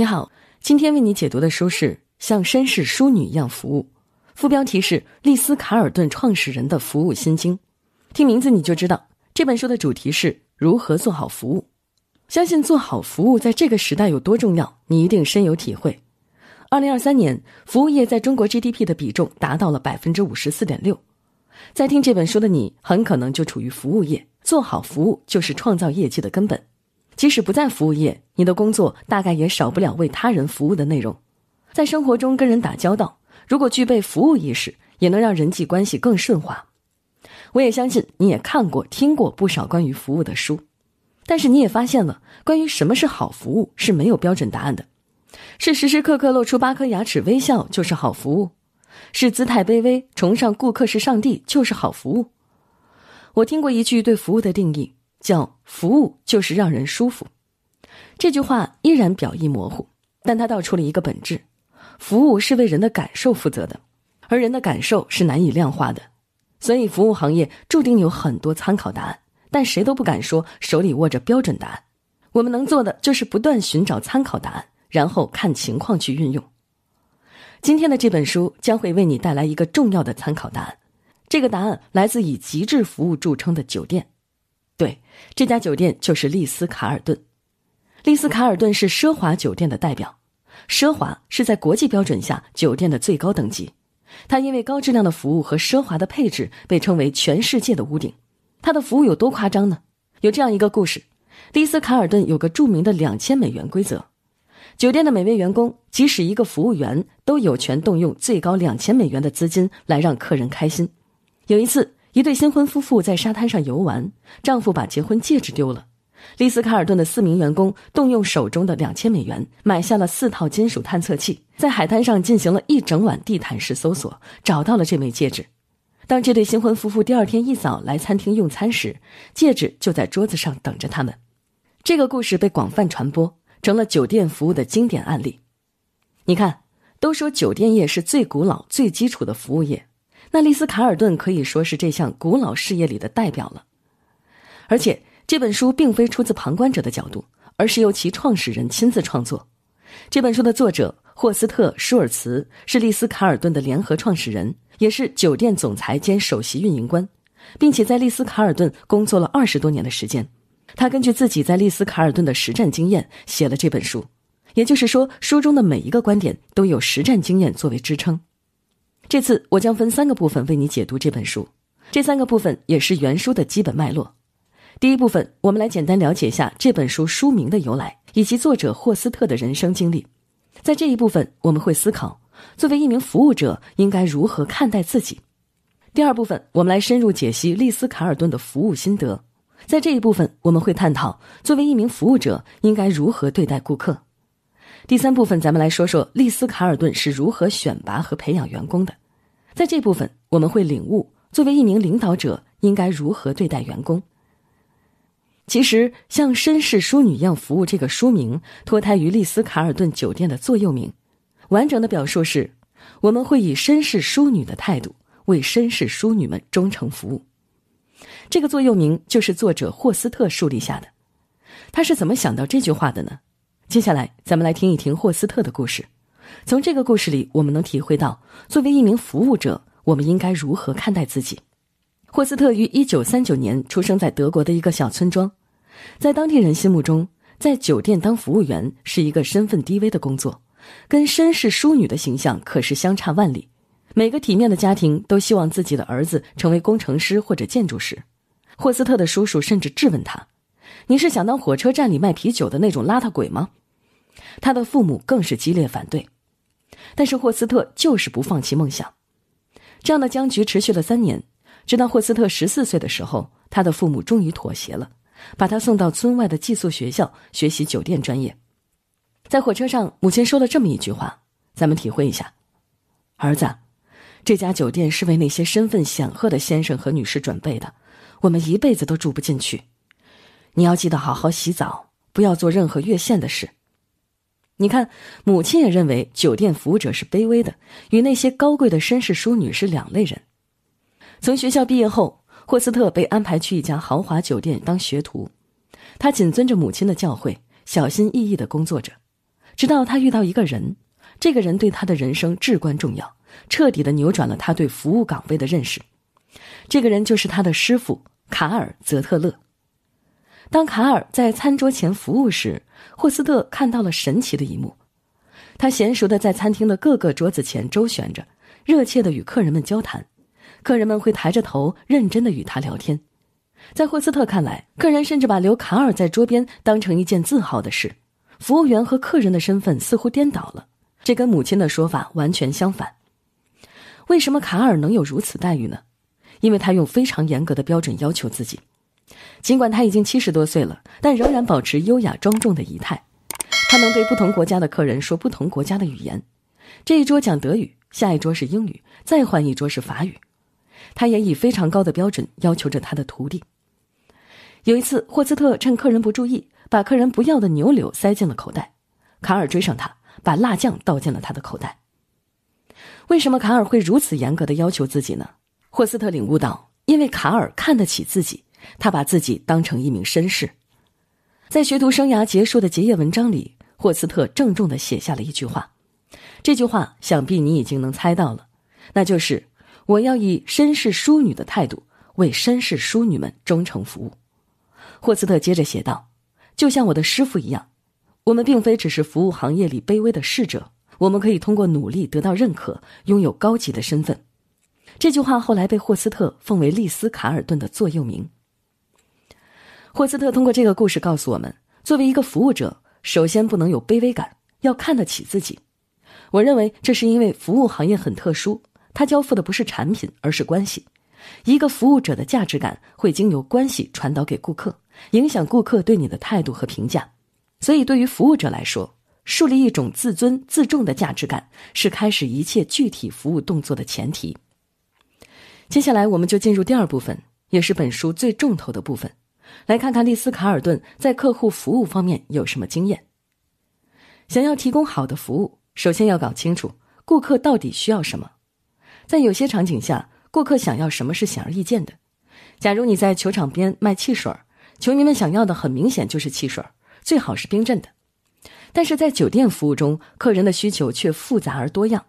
你好，今天为你解读的书是《像绅士淑女一样服务》，副标题是《丽思卡尔顿创始人的服务心经》。听名字你就知道这本书的主题是如何做好服务。相信做好服务在这个时代有多重要，你一定深有体会。二零二三年，服务业在中国 GDP 的比重达到了百分之五十四点六。在听这本书的你，很可能就处于服务业，做好服务就是创造业绩的根本。即使不在服务业，你的工作大概也少不了为他人服务的内容。在生活中跟人打交道，如果具备服务意识，也能让人际关系更顺滑。我也相信你也看过、听过不少关于服务的书，但是你也发现了，关于什么是好服务是没有标准答案的。是时时刻刻露出八颗牙齿微笑就是好服务，是姿态卑微、崇尚顾客是上帝就是好服务。我听过一句对服务的定义。叫服务就是让人舒服，这句话依然表意模糊，但它道出了一个本质：服务是为人的感受负责的，而人的感受是难以量化的，所以服务行业注定有很多参考答案，但谁都不敢说手里握着标准答案。我们能做的就是不断寻找参考答案，然后看情况去运用。今天的这本书将会为你带来一个重要的参考答案，这个答案来自以极致服务著称的酒店。对，这家酒店就是丽思卡尔顿。丽思卡尔顿是奢华酒店的代表，奢华是在国际标准下酒店的最高等级。它因为高质量的服务和奢华的配置被称为全世界的屋顶。它的服务有多夸张呢？有这样一个故事：丽思卡尔顿有个著名的两千美元规则，酒店的每位员工，即使一个服务员，都有权动用最高两千美元的资金来让客人开心。有一次。一对新婚夫妇在沙滩上游玩，丈夫把结婚戒指丢了。丽斯卡尔顿的四名员工动用手中的两千美元，买下了四套金属探测器，在海滩上进行了一整晚地毯式搜索，找到了这枚戒指。当这对新婚夫妇第二天一早来餐厅用餐时，戒指就在桌子上等着他们。这个故事被广泛传播，成了酒店服务的经典案例。你看，都说酒店业是最古老、最基础的服务业。那丽斯卡尔顿可以说是这项古老事业里的代表了，而且这本书并非出自旁观者的角度，而是由其创始人亲自创作。这本书的作者霍斯特舒尔茨是丽斯卡尔顿的联合创始人，也是酒店总裁兼首席运营官，并且在丽斯卡尔顿工作了二十多年的时间。他根据自己在丽斯卡尔顿的实战经验写了这本书，也就是说，书中的每一个观点都有实战经验作为支撑。这次我将分三个部分为你解读这本书，这三个部分也是原书的基本脉络。第一部分，我们来简单了解一下这本书书名的由来以及作者霍斯特的人生经历。在这一部分，我们会思考作为一名服务者应该如何看待自己。第二部分，我们来深入解析丽斯·卡尔顿的服务心得。在这一部分，我们会探讨作为一名服务者应该如何对待顾客。第三部分，咱们来说说丽斯卡尔顿是如何选拔和培养员工的。在这部分，我们会领悟作为一名领导者应该如何对待员工。其实，“像绅士淑女一样服务”这个书名脱胎于丽斯卡尔顿酒店的座右铭，完整的表述是：“我们会以绅士淑女的态度为绅士淑女们忠诚服务。”这个座右铭就是作者霍斯特树立下的。他是怎么想到这句话的呢？接下来，咱们来听一听霍斯特的故事。从这个故事里，我们能体会到，作为一名服务者，我们应该如何看待自己。霍斯特于一九三九年出生在德国的一个小村庄，在当地人心目中，在酒店当服务员是一个身份低微的工作，跟绅士淑女的形象可是相差万里。每个体面的家庭都希望自己的儿子成为工程师或者建筑师。霍斯特的叔叔甚至质问他。你是想当火车站里卖啤酒的那种邋遢鬼吗？他的父母更是激烈反对，但是霍斯特就是不放弃梦想。这样的僵局持续了三年，直到霍斯特十四岁的时候，他的父母终于妥协了，把他送到村外的寄宿学校学习酒店专业。在火车上，母亲说了这么一句话，咱们体会一下：儿子，这家酒店是为那些身份显赫的先生和女士准备的，我们一辈子都住不进去。你要记得好好洗澡，不要做任何越线的事。你看，母亲也认为酒店服务者是卑微的，与那些高贵的绅士淑女是两类人。从学校毕业后，霍斯特被安排去一家豪华酒店当学徒，他谨遵着母亲的教诲，小心翼翼的工作着，直到他遇到一个人，这个人对他的人生至关重要，彻底的扭转了他对服务岗位的认识。这个人就是他的师傅卡尔·泽特勒。当卡尔在餐桌前服务时，霍斯特看到了神奇的一幕。他娴熟地在餐厅的各个桌子前周旋着，热切地与客人们交谈。客人们会抬着头，认真的与他聊天。在霍斯特看来，客人甚至把留卡尔在桌边当成一件自豪的事。服务员和客人的身份似乎颠倒了，这跟母亲的说法完全相反。为什么卡尔能有如此待遇呢？因为他用非常严格的标准要求自己。尽管他已经七十多岁了，但仍然保持优雅庄重的仪态。他能对不同国家的客人说不同国家的语言。这一桌讲德语，下一桌是英语，再换一桌是法语。他也以非常高的标准要求着他的徒弟。有一次，霍斯特趁客人不注意，把客人不要的牛柳塞进了口袋。卡尔追上他，把辣酱倒进了他的口袋。为什么卡尔会如此严格的要求自己呢？霍斯特领悟到，因为卡尔看得起自己。他把自己当成一名绅士，在学徒生涯结束的结业文章里，霍斯特郑重的写下了一句话。这句话想必你已经能猜到了，那就是我要以绅士淑女的态度为绅士淑女们忠诚服务。霍斯特接着写道：“就像我的师傅一样，我们并非只是服务行业里卑微的侍者，我们可以通过努力得到认可，拥有高级的身份。”这句话后来被霍斯特奉为丽斯·卡尔顿的座右铭。霍斯特通过这个故事告诉我们：作为一个服务者，首先不能有卑微感，要看得起自己。我认为这是因为服务行业很特殊，它交付的不是产品，而是关系。一个服务者的价值感会经由关系传导给顾客，影响顾客对你的态度和评价。所以，对于服务者来说，树立一种自尊自重的价值感，是开始一切具体服务动作的前提。接下来，我们就进入第二部分，也是本书最重头的部分。来看看丽思卡尔顿在客户服务方面有什么经验。想要提供好的服务，首先要搞清楚顾客到底需要什么。在有些场景下，顾客想要什么是显而易见的。假如你在球场边卖汽水，球迷们想要的很明显就是汽水，最好是冰镇的。但是在酒店服务中，客人的需求却复杂而多样，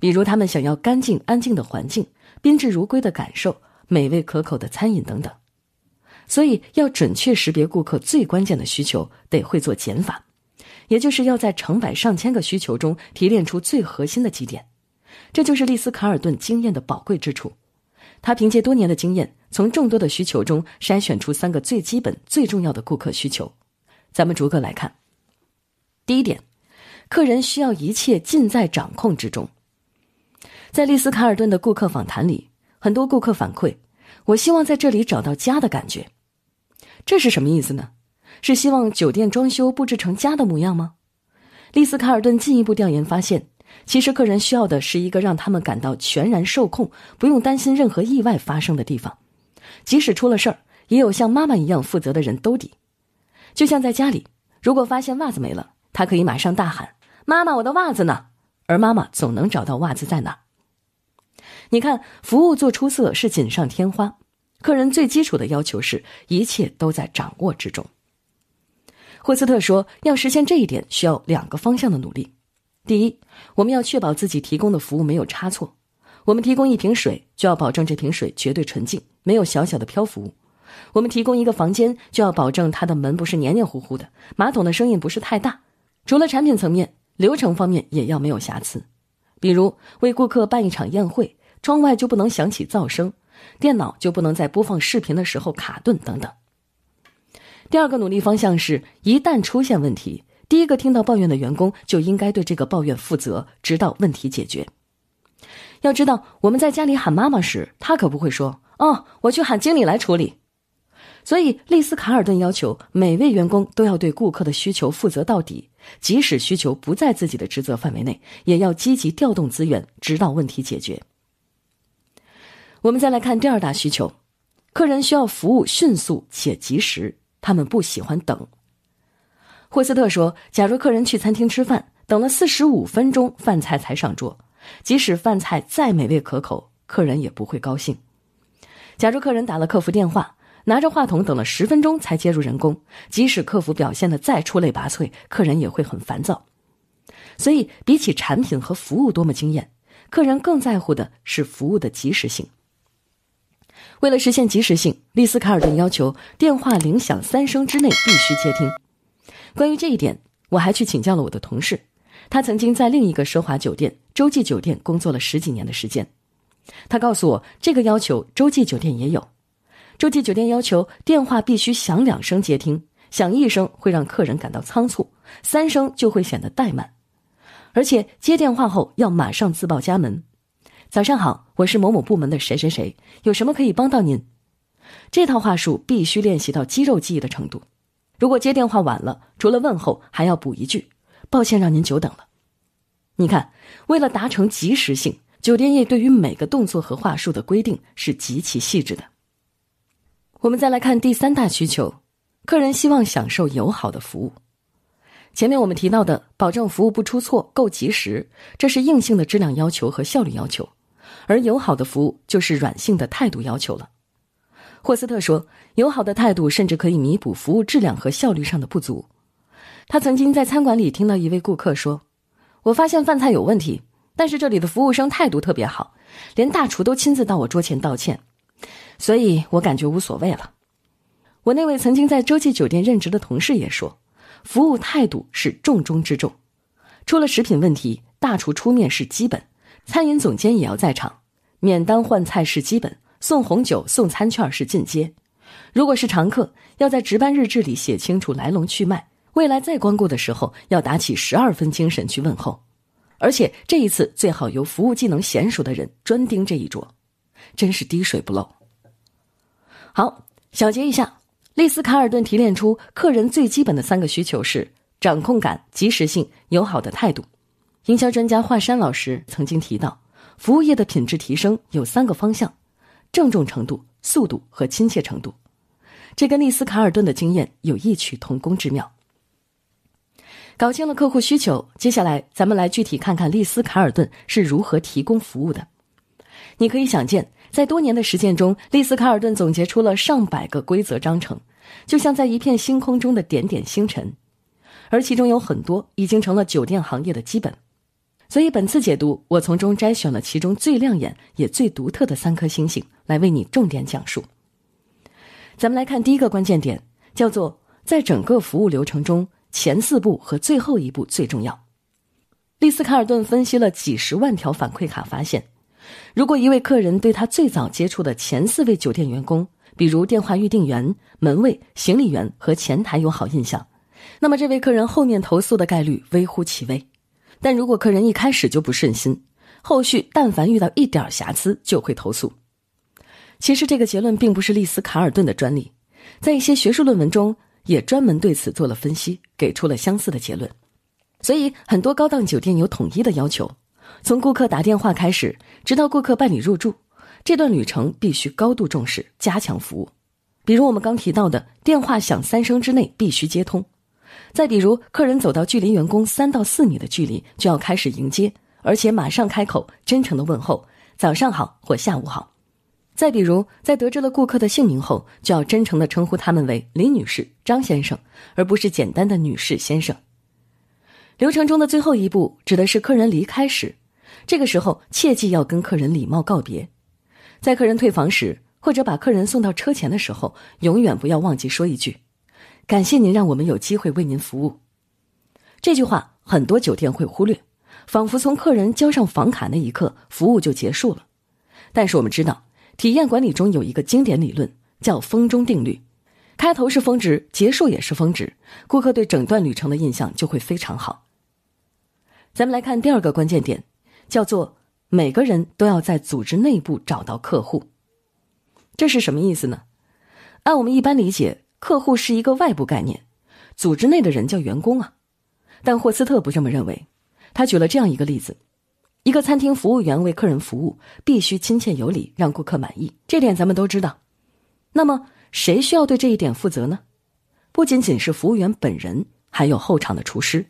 比如他们想要干净安静的环境、宾至如归的感受、美味可口的餐饮等等。所以要准确识别顾客最关键的需求，得会做减法，也就是要在成百上千个需求中提炼出最核心的几点。这就是丽斯·卡尔顿经验的宝贵之处。他凭借多年的经验，从众多的需求中筛选出三个最基本、最重要的顾客需求。咱们逐个来看。第一点，客人需要一切尽在掌控之中。在丽斯·卡尔顿的顾客访谈里，很多顾客反馈：“我希望在这里找到家的感觉。”这是什么意思呢？是希望酒店装修布置成家的模样吗？丽斯卡尔顿进一步调研发现，其实客人需要的是一个让他们感到全然受控、不用担心任何意外发生的地方。即使出了事儿，也有像妈妈一样负责的人兜底。就像在家里，如果发现袜子没了，他可以马上大喊：“妈妈，我的袜子呢？”而妈妈总能找到袜子在哪。你看，服务做出色是锦上添花。客人最基础的要求是，一切都在掌握之中。霍斯特说：“要实现这一点，需要两个方向的努力。第一，我们要确保自己提供的服务没有差错。我们提供一瓶水，就要保证这瓶水绝对纯净，没有小小的漂浮物；我们提供一个房间，就要保证它的门不是黏黏糊糊的，马桶的声音不是太大。除了产品层面，流程方面也要没有瑕疵。比如为顾客办一场宴会，窗外就不能响起噪声。”电脑就不能在播放视频的时候卡顿等等。第二个努力方向是，一旦出现问题，第一个听到抱怨的员工就应该对这个抱怨负责，直到问题解决。要知道，我们在家里喊妈妈时，他可不会说“哦，我去喊经理来处理”。所以，利斯·卡尔顿要求每位员工都要对顾客的需求负责到底，即使需求不在自己的职责范围内，也要积极调动资源，直到问题解决。我们再来看第二大需求，客人需要服务迅速且及时，他们不喜欢等。霍斯特说：“假如客人去餐厅吃饭，等了四十五分钟，饭菜才上桌，即使饭菜再美味可口，客人也不会高兴。假如客人打了客服电话，拿着话筒等了十分钟才接入人工，即使客服表现的再出类拔萃，客人也会很烦躁。所以，比起产品和服务多么惊艳，客人更在乎的是服务的及时性。”为了实现及时性，丽斯卡尔顿要求电话铃响三声之内必须接听。关于这一点，我还去请教了我的同事，他曾经在另一个奢华酒店——洲际酒店工作了十几年的时间。他告诉我，这个要求洲际酒店也有。洲际酒店要求电话必须响两声接听，响一声会让客人感到仓促，三声就会显得怠慢，而且接电话后要马上自报家门。早上好，我是某某部门的谁谁谁，有什么可以帮到您？这套话术必须练习到肌肉记忆的程度。如果接电话晚了，除了问候，还要补一句：“抱歉让您久等了。”你看，为了达成及时性，酒店业对于每个动作和话术的规定是极其细致的。我们再来看第三大需求：客人希望享受友好的服务。前面我们提到的保证服务不出错、够及时，这是硬性的质量要求和效率要求。而友好的服务就是软性的态度要求了，霍斯特说：“友好的态度甚至可以弥补服务质量和效率上的不足。”他曾经在餐馆里听到一位顾客说：“我发现饭菜有问题，但是这里的服务生态度特别好，连大厨都亲自到我桌前道歉，所以我感觉无所谓了。”我那位曾经在洲际酒店任职的同事也说：“服务态度是重中之重，出了食品问题，大厨出面是基本，餐饮总监也要在场。”免单换菜是基本，送红酒、送餐券是进阶。如果是常客，要在值班日志里写清楚来龙去脉，未来再光顾的时候要打起十二分精神去问候。而且这一次最好由服务技能娴熟的人专盯这一桌，真是滴水不漏。好，小结一下，丽思卡尔顿提炼出客人最基本的三个需求是：掌控感、及时性、友好的态度。营销专家华山老师曾经提到。服务业的品质提升有三个方向：郑重程度、速度和亲切程度。这跟丽思卡尔顿的经验有异曲同工之妙。搞清了客户需求，接下来咱们来具体看看丽思卡尔顿是如何提供服务的。你可以想见，在多年的实践中，丽思卡尔顿总结出了上百个规则章程，就像在一片星空中的点点星辰，而其中有很多已经成了酒店行业的基本。所以，本次解读我从中摘选了其中最亮眼也最独特的三颗星星来为你重点讲述。咱们来看第一个关键点，叫做在整个服务流程中，前四步和最后一步最重要。丽斯·卡尔顿分析了几十万条反馈卡，发现，如果一位客人对他最早接触的前四位酒店员工，比如电话预订员、门卫、行李员和前台有好印象，那么这位客人后面投诉的概率微乎其微。但如果客人一开始就不顺心，后续但凡遇到一点瑕疵就会投诉。其实这个结论并不是丽思卡尔顿的专利，在一些学术论文中也专门对此做了分析，给出了相似的结论。所以很多高档酒店有统一的要求，从顾客打电话开始，直到顾客办理入住，这段旅程必须高度重视，加强服务。比如我们刚提到的，电话响三声之内必须接通。再比如，客人走到距离员工三到四米的距离就要开始迎接，而且马上开口真诚的问候“早上好”或“下午好”。再比如，在得知了顾客的姓名后，就要真诚的称呼他们为“李女士”“张先生”，而不是简单的“女士”“先生”。流程中的最后一步指的是客人离开时，这个时候切记要跟客人礼貌告别。在客人退房时或者把客人送到车前的时候，永远不要忘记说一句。感谢您让我们有机会为您服务，这句话很多酒店会忽略，仿佛从客人交上房卡那一刻，服务就结束了。但是我们知道，体验管理中有一个经典理论叫“峰中定律”，开头是峰值，结束也是峰值，顾客对整段旅程的印象就会非常好。咱们来看第二个关键点，叫做每个人都要在组织内部找到客户，这是什么意思呢？按我们一般理解。客户是一个外部概念，组织内的人叫员工啊。但霍斯特不这么认为，他举了这样一个例子：一个餐厅服务员为客人服务，必须亲切有礼，让顾客满意。这点咱们都知道。那么，谁需要对这一点负责呢？不仅仅是服务员本人，还有后场的厨师，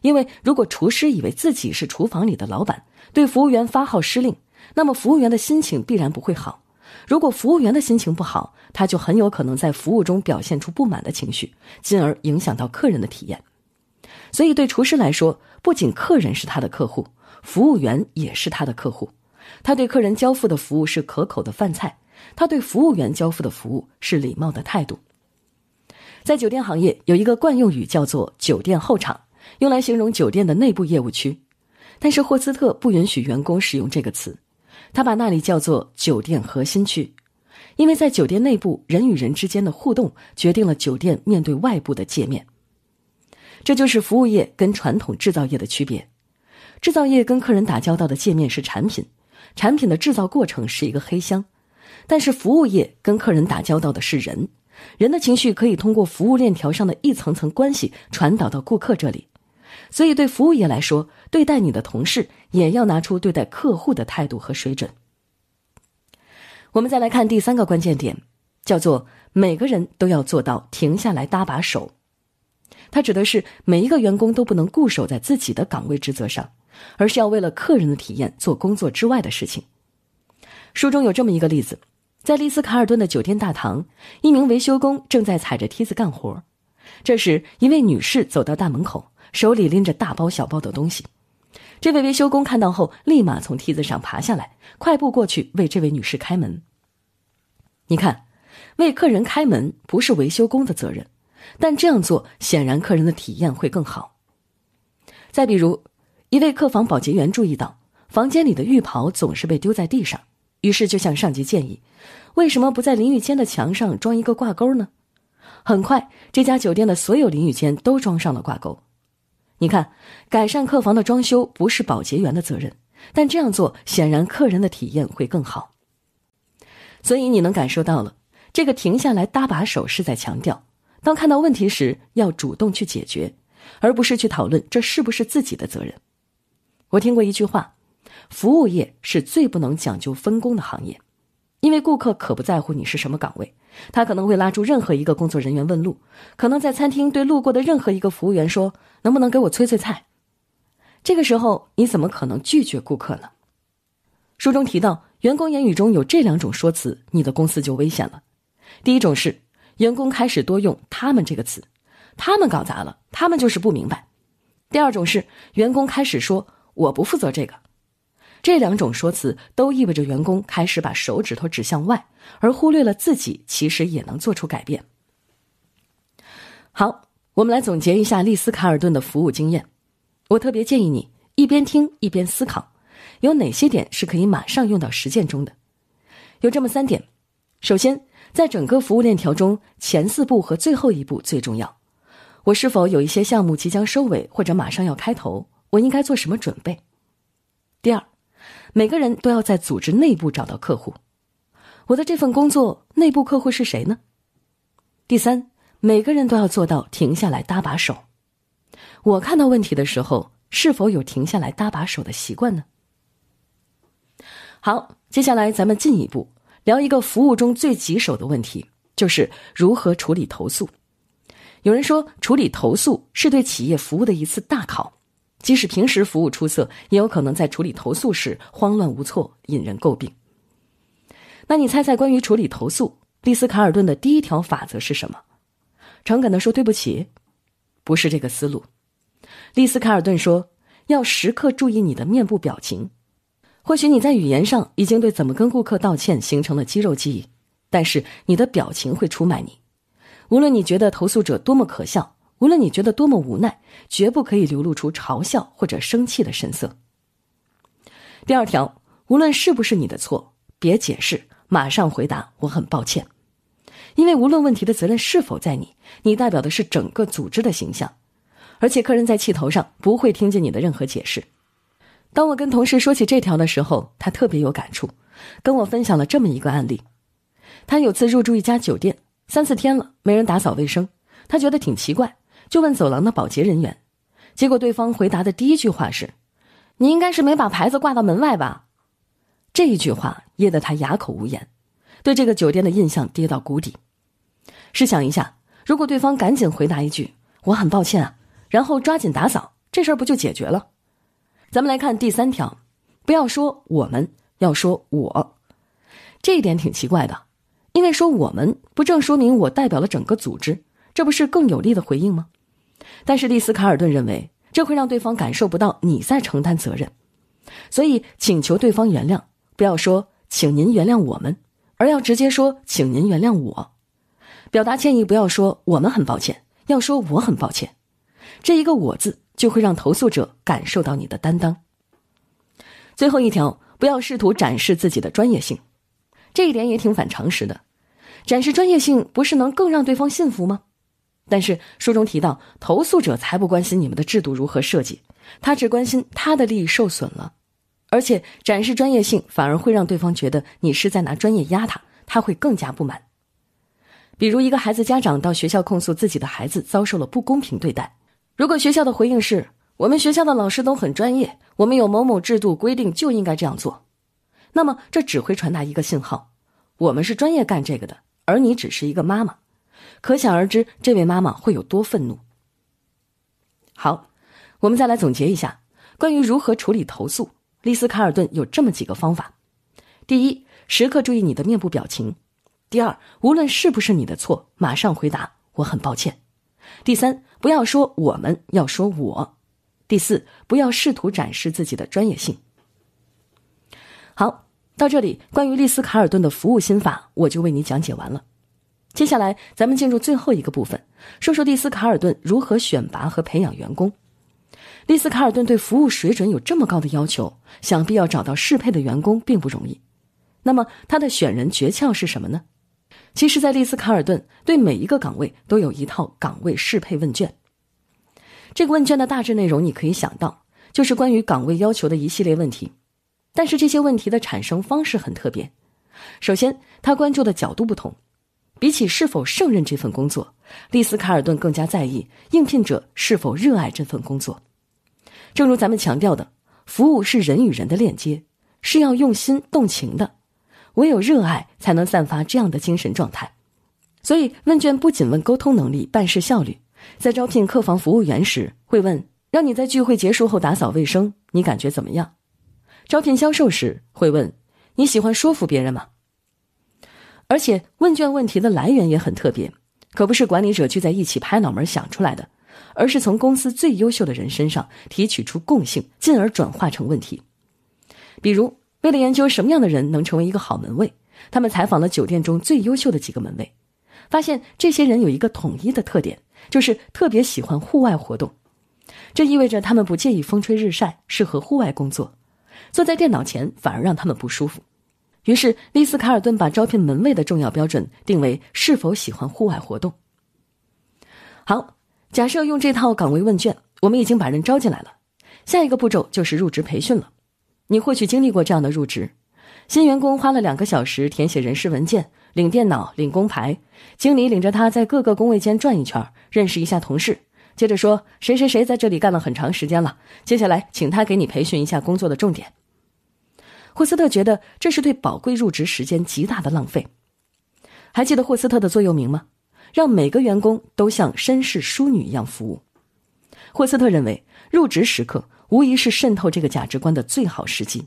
因为如果厨师以为自己是厨房里的老板，对服务员发号施令，那么服务员的心情必然不会好。如果服务员的心情不好，他就很有可能在服务中表现出不满的情绪，进而影响到客人的体验。所以，对厨师来说，不仅客人是他的客户，服务员也是他的客户。他对客人交付的服务是可口的饭菜，他对服务员交付的服务是礼貌的态度。在酒店行业，有一个惯用语叫做“酒店后场”，用来形容酒店的内部业务区。但是霍斯特不允许员工使用这个词。他把那里叫做酒店核心区，因为在酒店内部，人与人之间的互动决定了酒店面对外部的界面。这就是服务业跟传统制造业的区别。制造业跟客人打交道的界面是产品，产品的制造过程是一个黑箱；但是服务业跟客人打交道的是人，人的情绪可以通过服务链条上的一层层关系传导到顾客这里。所以，对服务业来说，对待你的同事也要拿出对待客户的态度和水准。我们再来看第三个关键点，叫做每个人都要做到停下来搭把手。它指的是每一个员工都不能固守在自己的岗位职责上，而是要为了客人的体验做工作之外的事情。书中有这么一个例子，在丽思卡尔顿的酒店大堂，一名维修工正在踩着梯子干活，这时一位女士走到大门口。手里拎着大包小包的东西，这位维修工看到后，立马从梯子上爬下来，快步过去为这位女士开门。你看，为客人开门不是维修工的责任，但这样做显然客人的体验会更好。再比如，一位客房保洁员注意到房间里的浴袍总是被丢在地上，于是就向上级建议：“为什么不在淋浴间的墙上装一个挂钩呢？”很快，这家酒店的所有淋浴间都装上了挂钩。你看，改善客房的装修不是保洁员的责任，但这样做显然客人的体验会更好。所以你能感受到了，这个停下来搭把手是在强调，当看到问题时要主动去解决，而不是去讨论这是不是自己的责任。我听过一句话，服务业是最不能讲究分工的行业，因为顾客可不在乎你是什么岗位。他可能会拉住任何一个工作人员问路，可能在餐厅对路过的任何一个服务员说：“能不能给我催催菜？”这个时候你怎么可能拒绝顾客呢？书中提到，员工言语中有这两种说辞，你的公司就危险了。第一种是，员工开始多用“他们”这个词，“他们搞砸了，他们就是不明白。”第二种是，员工开始说：“我不负责这个。”这两种说辞都意味着员工开始把手指头指向外，而忽略了自己其实也能做出改变。好，我们来总结一下丽斯·卡尔顿的服务经验。我特别建议你一边听一边思考，有哪些点是可以马上用到实践中的？有这么三点：首先，在整个服务链条中，前四步和最后一步最重要。我是否有一些项目即将收尾或者马上要开头？我应该做什么准备？第二。每个人都要在组织内部找到客户。我的这份工作内部客户是谁呢？第三，每个人都要做到停下来搭把手。我看到问题的时候，是否有停下来搭把手的习惯呢？好，接下来咱们进一步聊一个服务中最棘手的问题，就是如何处理投诉。有人说，处理投诉是对企业服务的一次大考。即使平时服务出色，也有可能在处理投诉时慌乱无措，引人诟病。那你猜猜，关于处理投诉，丽斯·卡尔顿的第一条法则是什么？诚恳地说对不起，不是这个思路。丽斯·卡尔顿说，要时刻注意你的面部表情。或许你在语言上已经对怎么跟顾客道歉形成了肌肉记忆，但是你的表情会出卖你。无论你觉得投诉者多么可笑。无论你觉得多么无奈，绝不可以流露出嘲笑或者生气的神色。第二条，无论是不是你的错，别解释，马上回答“我很抱歉”，因为无论问题的责任是否在你，你代表的是整个组织的形象，而且客人在气头上不会听见你的任何解释。当我跟同事说起这条的时候，他特别有感触，跟我分享了这么一个案例：他有次入住一家酒店，三四天了没人打扫卫生，他觉得挺奇怪。就问走廊的保洁人员，结果对方回答的第一句话是：“你应该是没把牌子挂到门外吧？”这一句话噎得他哑口无言，对这个酒店的印象跌到谷底。试想一下，如果对方赶紧回答一句：“我很抱歉啊”，然后抓紧打扫，这事儿不就解决了？咱们来看第三条，不要说我们要说我，这一点挺奇怪的，因为说我们不正说明我代表了整个组织？这不是更有力的回应吗？但是利斯卡尔顿认为，这会让对方感受不到你在承担责任，所以请求对方原谅，不要说“请您原谅我们”，而要直接说“请您原谅我”。表达歉意，不要说“我们很抱歉”，要说“我很抱歉”。这一个“我”字，就会让投诉者感受到你的担当。最后一条，不要试图展示自己的专业性，这一点也挺反常识的。展示专业性，不是能更让对方信服吗？但是书中提到，投诉者才不关心你们的制度如何设计，他只关心他的利益受损了。而且展示专业性反而会让对方觉得你是在拿专业压他，他会更加不满。比如一个孩子家长到学校控诉自己的孩子遭受了不公平对待，如果学校的回应是我们学校的老师都很专业，我们有某某制度规定就应该这样做，那么这只会传达一个信号：我们是专业干这个的，而你只是一个妈妈。可想而知，这位妈妈会有多愤怒。好，我们再来总结一下关于如何处理投诉。丽斯·卡尔顿有这么几个方法：第一，时刻注意你的面部表情；第二，无论是不是你的错，马上回答我很抱歉；第三，不要说我们要说我；第四，不要试图展示自己的专业性。好，到这里，关于丽斯·卡尔顿的服务心法，我就为你讲解完了。接下来，咱们进入最后一个部分，说说丽斯卡尔顿如何选拔和培养员工。丽斯卡尔顿对服务水准有这么高的要求，想必要找到适配的员工并不容易。那么，他的选人诀窍是什么呢？其实，在利斯卡尔顿对每一个岗位都有一套岗位适配问卷。这个问卷的大致内容你可以想到，就是关于岗位要求的一系列问题。但是这些问题的产生方式很特别。首先，他关注的角度不同。比起是否胜任这份工作，丽斯·卡尔顿更加在意应聘者是否热爱这份工作。正如咱们强调的，服务是人与人的链接，是要用心动情的，唯有热爱才能散发这样的精神状态。所以，问卷不仅问沟通能力、办事效率，在招聘客房服务员时会问：“让你在聚会结束后打扫卫生，你感觉怎么样？”招聘销售时会问：“你喜欢说服别人吗？”而且问卷问题的来源也很特别，可不是管理者聚在一起拍脑门想出来的，而是从公司最优秀的人身上提取出共性，进而转化成问题。比如，为了研究什么样的人能成为一个好门卫，他们采访了酒店中最优秀的几个门卫，发现这些人有一个统一的特点，就是特别喜欢户外活动。这意味着他们不介意风吹日晒，适合户外工作，坐在电脑前反而让他们不舒服。于是，丽斯卡尔顿把招聘门卫的重要标准定为是否喜欢户外活动。好，假设用这套岗位问卷，我们已经把人招进来了。下一个步骤就是入职培训了。你或许经历过这样的入职：新员工花了两个小时填写人事文件、领电脑、领工牌，经理领着他在各个工位间转一圈，认识一下同事，接着说谁谁谁在这里干了很长时间了，接下来请他给你培训一下工作的重点。霍斯特觉得这是对宝贵入职时间极大的浪费。还记得霍斯特的座右铭吗？让每个员工都像绅士淑女一样服务。霍斯特认为，入职时刻无疑是渗透这个价值观的最好时机。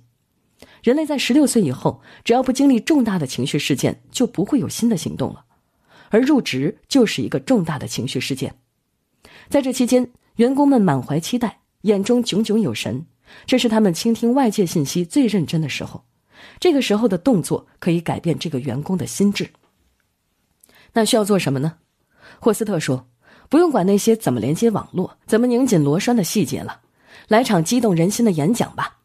人类在十六岁以后，只要不经历重大的情绪事件，就不会有新的行动了。而入职就是一个重大的情绪事件，在这期间，员工们满怀期待，眼中炯炯有神。这是他们倾听外界信息最认真的时候，这个时候的动作可以改变这个员工的心智。那需要做什么呢？霍斯特说：“不用管那些怎么连接网络、怎么拧紧螺栓的细节了，来场激动人心的演讲吧。”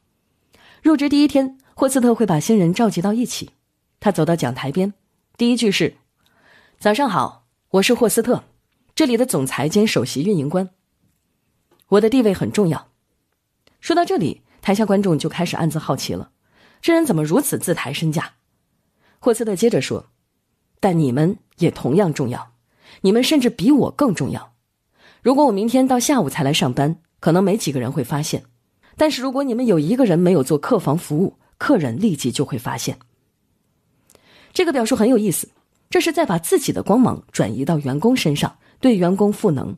入职第一天，霍斯特会把新人召集到一起，他走到讲台边，第一句是：“早上好，我是霍斯特，这里的总裁兼首席运营官。我的地位很重要。”说到这里，台下观众就开始暗自好奇了：这人怎么如此自抬身价？霍斯特接着说：“但你们也同样重要，你们甚至比我更重要。如果我明天到下午才来上班，可能没几个人会发现；但是如果你们有一个人没有做客房服务，客人立即就会发现。”这个表述很有意思，这是在把自己的光芒转移到员工身上，对员工赋能。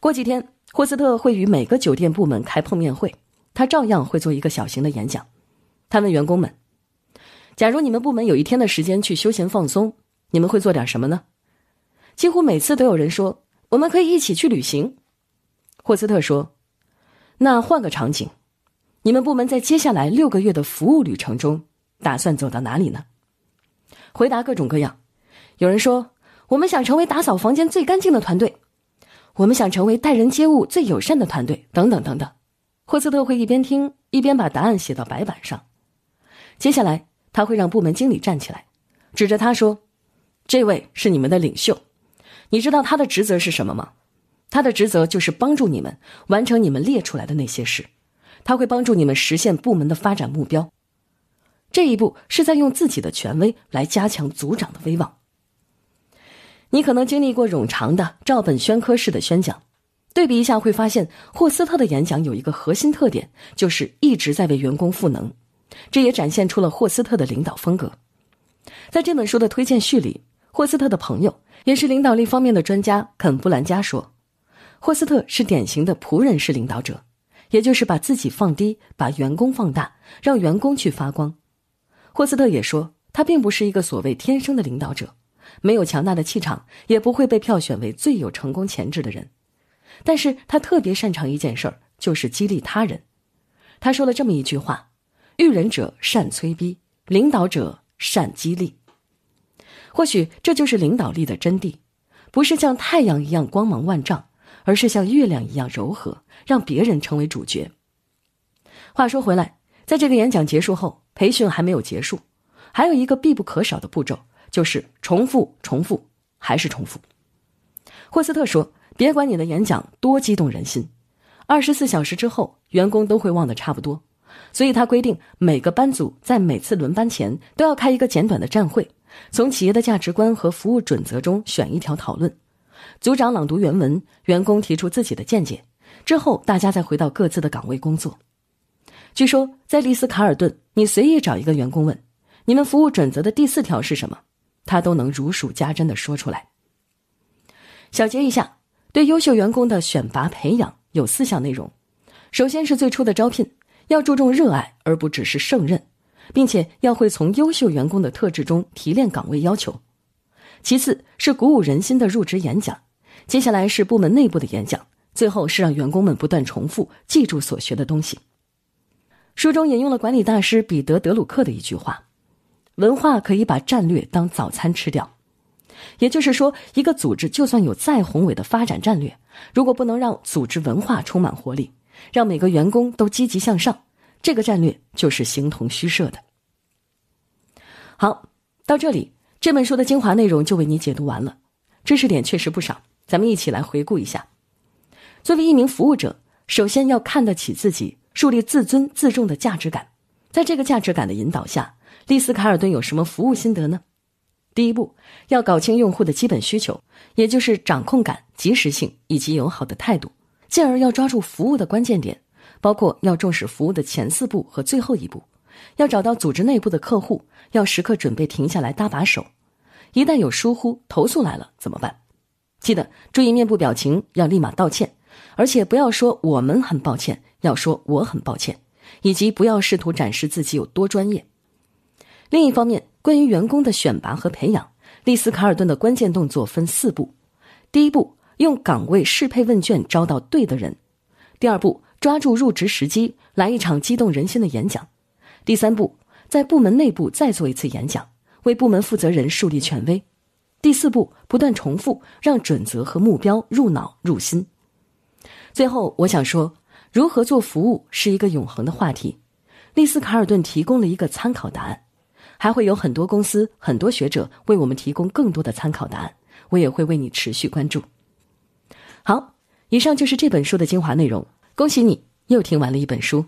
过几天。霍斯特会与每个酒店部门开碰面会，他照样会做一个小型的演讲。他问员工们：“假如你们部门有一天的时间去休闲放松，你们会做点什么呢？”几乎每次都有人说：“我们可以一起去旅行。”霍斯特说：“那换个场景，你们部门在接下来六个月的服务旅程中，打算走到哪里呢？”回答各种各样，有人说：“我们想成为打扫房间最干净的团队。”我们想成为待人接物最友善的团队，等等等等。霍斯特会一边听一边把答案写到白板上。接下来，他会让部门经理站起来，指着他说：“这位是你们的领袖。你知道他的职责是什么吗？他的职责就是帮助你们完成你们列出来的那些事。他会帮助你们实现部门的发展目标。”这一步是在用自己的权威来加强组长的威望。你可能经历过冗长的照本宣科式的宣讲，对比一下会发现，霍斯特的演讲有一个核心特点，就是一直在为员工赋能，这也展现出了霍斯特的领导风格。在这本书的推荐序里，霍斯特的朋友，也是领导力方面的专家肯布兰加说，霍斯特是典型的仆人式领导者，也就是把自己放低，把员工放大，让员工去发光。霍斯特也说，他并不是一个所谓天生的领导者。没有强大的气场，也不会被票选为最有成功潜质的人。但是他特别擅长一件事儿，就是激励他人。他说了这么一句话：“育人者善催逼，领导者善激励。”或许这就是领导力的真谛，不是像太阳一样光芒万丈，而是像月亮一样柔和，让别人成为主角。话说回来，在这个演讲结束后，培训还没有结束，还有一个必不可少的步骤。就是重复，重复，还是重复。霍斯特说：“别管你的演讲多激动人心，二十四小时之后，员工都会忘得差不多。”所以，他规定每个班组在每次轮班前都要开一个简短的站会，从企业的价值观和服务准则中选一条讨论。组长朗读原文，员工提出自己的见解，之后大家再回到各自的岗位工作。据说，在丽斯卡尔顿，你随意找一个员工问：“你们服务准则的第四条是什么？”他都能如数家珍的说出来。小结一下，对优秀员工的选拔培养有四项内容：首先是最初的招聘，要注重热爱而不只是胜任，并且要会从优秀员工的特质中提炼岗位要求；其次是鼓舞人心的入职演讲；接下来是部门内部的演讲；最后是让员工们不断重复记住所学的东西。书中引用了管理大师彼得·德鲁克的一句话。文化可以把战略当早餐吃掉，也就是说，一个组织就算有再宏伟的发展战略，如果不能让组织文化充满活力，让每个员工都积极向上，这个战略就是形同虚设的。好，到这里，这本书的精华内容就为你解读完了。知识点确实不少，咱们一起来回顾一下。作为一名服务者，首先要看得起自己，树立自尊自重的价值感，在这个价值感的引导下。丽斯·卡尔顿有什么服务心得呢？第一步要搞清用户的基本需求，也就是掌控感、及时性以及友好的态度。进而要抓住服务的关键点，包括要重视服务的前四步和最后一步。要找到组织内部的客户，要时刻准备停下来搭把手。一旦有疏忽，投诉来了怎么办？记得注意面部表情，要立马道歉，而且不要说“我们很抱歉”，要说“我很抱歉”，以及不要试图展示自己有多专业。另一方面，关于员工的选拔和培养，丽斯·卡尔顿的关键动作分四步：第一步，用岗位适配问卷招到对的人；第二步，抓住入职时机来一场激动人心的演讲；第三步，在部门内部再做一次演讲，为部门负责人树立权威；第四步，不断重复，让准则和目标入脑入心。最后，我想说，如何做服务是一个永恒的话题，丽斯·卡尔顿提供了一个参考答案。还会有很多公司、很多学者为我们提供更多的参考答案，我也会为你持续关注。好，以上就是这本书的精华内容。恭喜你又听完了一本书。